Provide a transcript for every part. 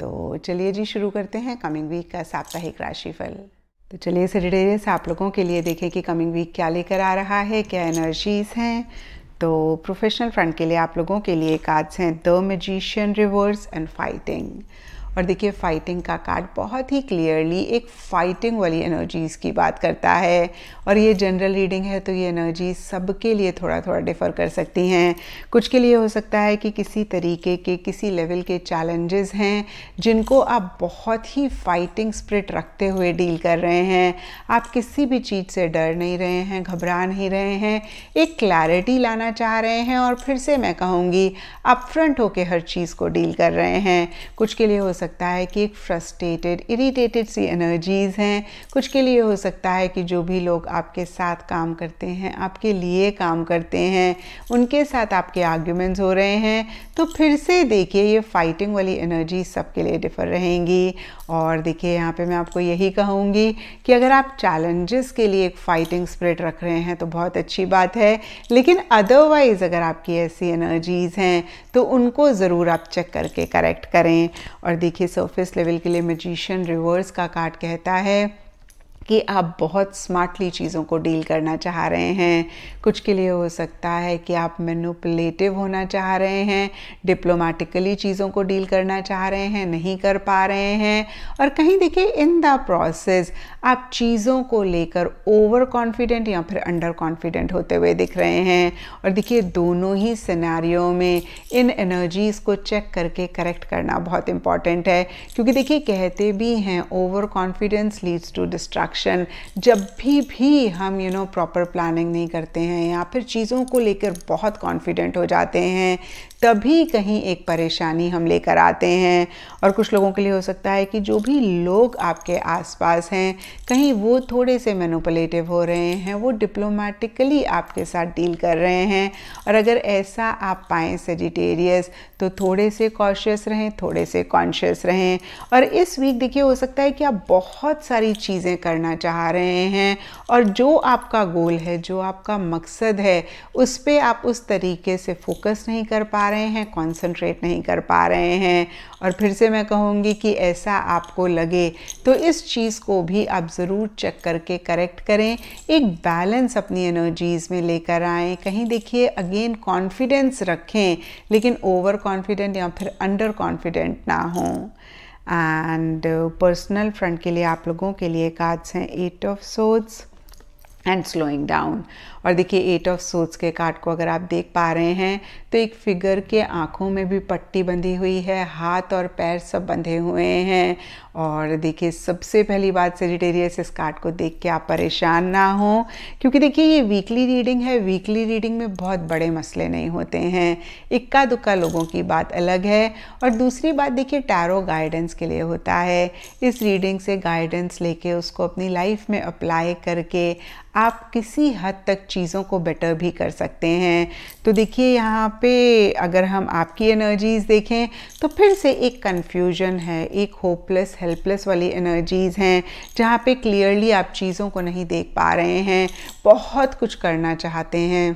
तो चलिए जी शुरू करते हैं कमिंग वीक का साप्ताहिक राशिफल तो चलिए सैटरडेज आप लोगों के लिए देखें कि कमिंग वीक क्या लेकर आ रहा है क्या एनर्जीज हैं तो प्रोफेशनल फ्रंट के लिए आप लोगों के लिए कार्ड्स हैं the magician reverse and fighting और देखिए फाइटिंग का कार्ड बहुत ही क्लियरली एक फाइटिंग वाली एनर्जीज़ की बात करता है और ये जनरल रीडिंग है तो ये एनर्जी सबके लिए थोड़ा थोड़ा डिफ़र कर सकती हैं कुछ के लिए हो सकता है कि किसी तरीके के किसी लेवल के चैलेंजेस हैं जिनको आप बहुत ही फाइटिंग स्प्रिट रखते हुए डील कर रहे हैं आप किसी भी चीज़ से डर नहीं रहे हैं घबरा नहीं रहे हैं एक क्लैरिटी लाना चाह रहे हैं और फिर से मैं कहूँगी अपफ्रंट होकर हर चीज़ को डील कर रहे हैं कुछ के लिए हो सकता सकता है कि एक फ्रस्ट्रेटेड इरीटेटेड सी एनर्जीज़ हैं कुछ के लिए हो सकता है कि जो भी लोग आपके साथ काम करते हैं आपके लिए काम करते हैं उनके साथ आपके आर्ग्यूमेंट्स हो रहे हैं तो फिर से देखिए ये फाइटिंग वाली एनर्जी सबके लिए डिफर रहेंगी और देखिए यहाँ पे मैं आपको यही कहूँगी कि अगर आप चैलेंजेस के लिए एक फाइटिंग स्प्रिट रख रहे हैं तो बहुत अच्छी बात है लेकिन अदरवाइज़ अगर आपकी ऐसी एनर्जीज़ हैं तो उनको ज़रूर आप चेक करके करेक्ट करें और देखिए सरफेस लेवल के लिए मजिशियन रिवर्स का कार्ड कहता है कि आप बहुत स्मार्टली चीज़ों को डील करना चाह रहे हैं कुछ के लिए हो सकता है कि आप मेनुपलेटिव होना चाह रहे हैं डिप्लोमेटिकली चीज़ों को डील करना चाह रहे हैं नहीं कर पा रहे हैं और कहीं देखिए इन द प्रोसेस आप चीज़ों को लेकर ओवर कॉन्फिडेंट या फिर अंडर कॉन्फिडेंट होते हुए दिख रहे हैं और देखिए दोनों ही सिनारियों में इन एनर्जीज़ को चेक करके करेक्ट करना बहुत इंपॉर्टेंट है क्योंकि देखिए कहते भी हैं over confidence leads to distract action जब भी भी हम यू नो प्रॉपर प्लानिंग नहीं करते हैं या फिर चीज़ों को लेकर बहुत कॉन्फिडेंट हो जाते हैं तभी कहीं एक परेशानी हम लेकर आते हैं और कुछ लोगों के लिए हो सकता है कि जो भी लोग आपके आसपास हैं कहीं वो थोड़े से मेनोपलेटिव हो रहे हैं वो डिप्लोमेटिकली आपके साथ डील कर रहे हैं और अगर ऐसा आप पाएँ सेजिटेरियस तो थोड़े से कॉशियस रहें थोड़े से कॉन्शियस रहें और इस वीक देखिए हो सकता है कि आप बहुत सारी चीज़ें करना चाह रहे हैं और जो आपका गोल है जो आपका मकसद है उस पर आप उस तरीके से फोकस नहीं कर पा रहे रहे हैं कंसंट्रेट नहीं कर पा रहे हैं और फिर से मैं कहूँगी कि ऐसा आपको लगे तो इस चीज़ को भी आप ज़रूर चेक करके करेक्ट करें एक बैलेंस अपनी एनर्जीज़ में लेकर आएँ कहीं देखिए अगेन कॉन्फिडेंस रखें लेकिन ओवर कॉन्फिडेंट या फिर अंडर कॉन्फिडेंट ना हों एंड पर्सनल फ्रंट के लिए आप लोगों के लिए कार्ड्स हैं eight of swords and slowing down और देखिए एट ऑफ सूट्स के कार्ड को अगर आप देख पा रहे हैं तो एक फिगर के आँखों में भी पट्टी बंधी हुई है हाथ और पैर सब बंधे हुए हैं और देखिए सबसे पहली बात सेजिटेरियस इस कार्ड को देख के आप परेशान ना हो क्योंकि देखिए ये वीकली रीडिंग है वीकली रीडिंग में बहुत बड़े मसले नहीं होते हैं इक्का दुक्का लोगों की बात अलग है और दूसरी बात देखिए टैरो गाइडेंस के लिए होता है इस रीडिंग से गाइडेंस लेके उसको अपनी लाइफ में अप्लाई करके आप किसी हद तक चीज़ों को बेटर भी कर सकते हैं तो देखिए यहाँ पे अगर हम आपकी एनर्जीज़ देखें तो फिर से एक कन्फ्यूजन है एक होपलेस है हेल्पलेस वाली एनर्जीज़ हैं जहाँ पे क्लियरली आप चीज़ों को नहीं देख पा रहे हैं बहुत कुछ करना चाहते हैं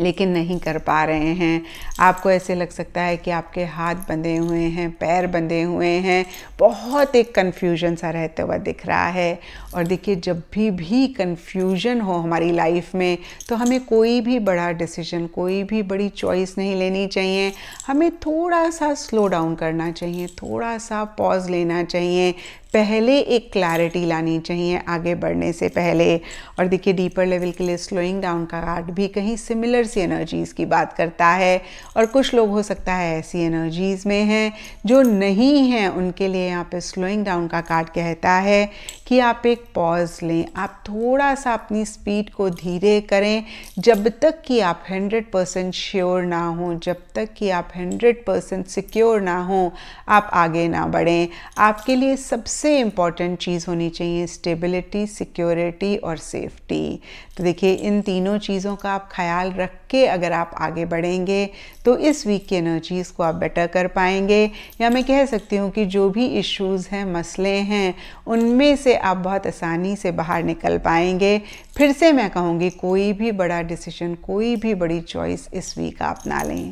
लेकिन नहीं कर पा रहे हैं आपको ऐसे लग सकता है कि आपके हाथ बंधे हुए हैं पैर बंधे हुए हैं बहुत एक कन्फ्यूजन सा रहता हुआ दिख रहा है और देखिए जब भी भी कन्फ्यूजन हो हमारी लाइफ में तो हमें कोई भी बड़ा डिसीजन कोई भी बड़ी चॉइस नहीं लेनी चाहिए हमें थोड़ा सा स्लो डाउन करना चाहिए थोड़ा सा पॉज लेना चाहिए पहले एक क्लैरिटी लानी चाहिए आगे बढ़ने से पहले और देखिए डीपर लेवल के लिए स्लोइंग डाउन का कार्ड भी कहीं सिमिलर सी एनर्जीज़ की बात करता है और कुछ लोग हो सकता है ऐसी एनर्जीज़ में हैं जो नहीं हैं उनके लिए यहाँ पे स्लोइंग डाउन का कार्ड कहता है कि आप एक पॉज लें आप थोड़ा सा अपनी स्पीड को धीरे करें जब तक कि आप 100 परसेंट श्योर ना हों जब तक कि आप 100 परसेंट सिक्योर ना हों आप आगे ना बढ़ें आपके लिए सबसे इम्पॉर्टेंट चीज़ होनी चाहिए स्टेबिलिटी सिक्योरिटी और सेफ्टी तो देखिए इन तीनों चीज़ों का आप ख्याल रख के अगर आप आगे बढ़ेंगे तो इस वीक की एनर्जीज़ को आप बेटर कर पाएंगे या मैं कह सकती हूँ कि जो भी इश्यूज़ हैं मसले हैं उनमें से आप बहुत आसानी से बाहर निकल पाएंगे फिर से मैं कहूँगी कोई भी बड़ा डिसीजन कोई भी बड़ी चॉइस इस वीक आप ना लें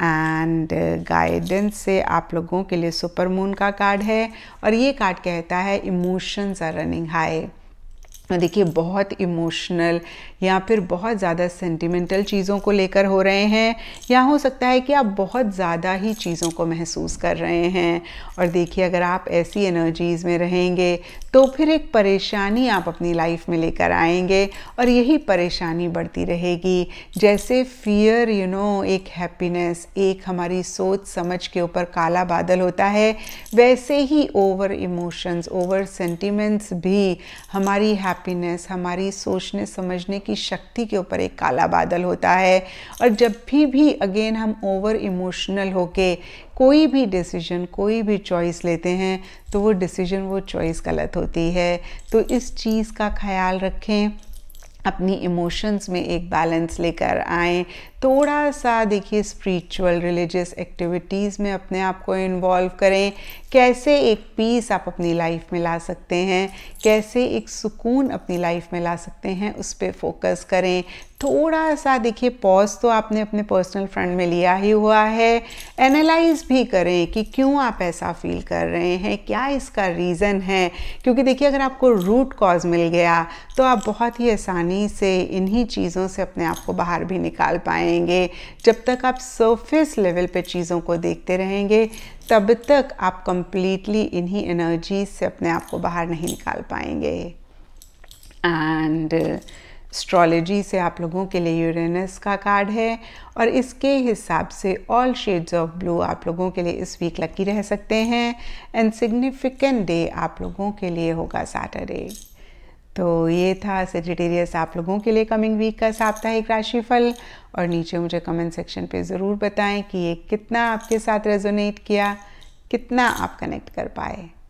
एंड गाइडेंस uh, से आप लोगों के लिए सुपर मून का कार्ड है और ये कार्ड कहता है इमोशंस आर रनिंग हाई देखिए बहुत इमोशनल या फिर बहुत ज़्यादा सेंटिमेंटल चीज़ों को लेकर हो रहे हैं या हो सकता है कि आप बहुत ज़्यादा ही चीज़ों को महसूस कर रहे हैं और देखिए अगर आप ऐसी एनर्जीज़ में रहेंगे तो फिर एक परेशानी आप अपनी लाइफ में लेकर आएंगे और यही परेशानी बढ़ती रहेगी जैसे फियर यू नो एक हैप्पीनेस एक हमारी सोच समझ के ऊपर काला बादल होता है वैसे ही ओवर इमोशंस ओवर सेंटिमेंट्स भी हमारी हैप्पी हैप्पीनेस हमारी सोचने समझने की शक्ति के ऊपर एक काला बादल होता है और जब भी भी अगेन हम ओवर इमोशनल होके कोई भी डिसीजन कोई भी चॉइस लेते हैं तो वो डिसीजन वो चॉइस गलत होती है तो इस चीज़ का ख्याल रखें अपनी इमोशंस में एक बैलेंस लेकर आएं थोड़ा सा देखिए स्पिरिचुअल रिलीजियस एक्टिविटीज़ में अपने आप को इन्वॉल्व करें कैसे एक पीस आप अपनी लाइफ में ला सकते हैं कैसे एक सुकून अपनी लाइफ में ला सकते हैं उस पर फोकस करें थोड़ा सा देखिए पॉज तो आपने अपने पर्सनल फ्रेंड में लिया ही हुआ है एनालाइज भी करें कि क्यों आप ऐसा फील कर रहे हैं क्या इसका रीज़न है क्योंकि देखिए अगर आपको रूट कॉज मिल गया तो आप बहुत ही आसानी से इन्हीं चीज़ों से अपने आप को बाहर भी निकाल पाएँ पाएंगे जब तक आप सरफेस लेवल पे चीज़ों को देखते रहेंगे तब तक आप कंप्लीटली इन्हीं एनर्जी से अपने आप को बाहर नहीं निकाल पाएंगे एंड एस्ट्रोलॉजी से आप लोगों के लिए यूरेनस का कार्ड है और इसके हिसाब से ऑल शेड्स ऑफ ब्लू आप लोगों के लिए इस वीक लकी रह सकते हैं एंड सिग्निफिकेंट डे आप लोगों के लिए होगा सैटरडे तो ये था सेजिटेरियस आप लोगों के लिए कमिंग वीक का साप्ताहिक राशिफल और नीचे मुझे कमेंट सेक्शन पे ज़रूर बताएं कि ये कितना आपके साथ रेजोनेट किया कितना आप कनेक्ट कर पाए